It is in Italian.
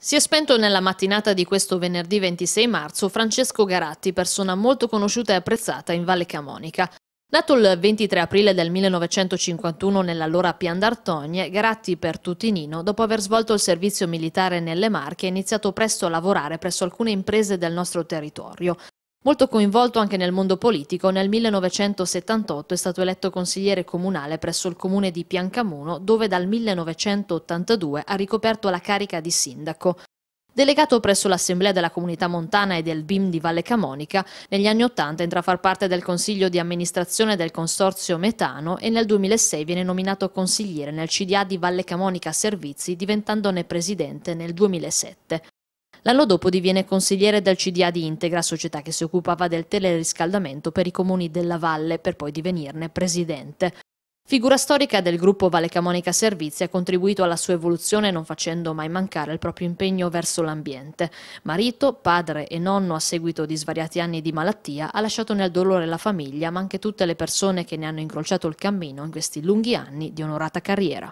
Si è spento nella mattinata di questo venerdì 26 marzo Francesco Garatti, persona molto conosciuta e apprezzata in Valle Camonica. Nato il 23 aprile del 1951 nell'allora Pian d'Artogne, Garatti per Tutinino, dopo aver svolto il servizio militare nelle Marche, ha iniziato presto a lavorare presso alcune imprese del nostro territorio. Molto coinvolto anche nel mondo politico, nel 1978 è stato eletto consigliere comunale presso il comune di Piancamuno, dove dal 1982 ha ricoperto la carica di sindaco. Delegato presso l'Assemblea della Comunità Montana e del BIM di Valle Camonica, negli anni Ottanta entra a far parte del Consiglio di amministrazione del Consorzio Metano e nel 2006 viene nominato consigliere nel CDA di Valle Camonica Servizi, diventandone presidente nel 2007. L'anno dopo diviene consigliere del CDA di Integra, società che si occupava del teleriscaldamento per i comuni della Valle, per poi divenirne presidente. Figura storica del gruppo Valle Camonica Servizi ha contribuito alla sua evoluzione non facendo mai mancare il proprio impegno verso l'ambiente. Marito, padre e nonno a seguito di svariati anni di malattia ha lasciato nel dolore la famiglia ma anche tutte le persone che ne hanno incrociato il cammino in questi lunghi anni di onorata carriera.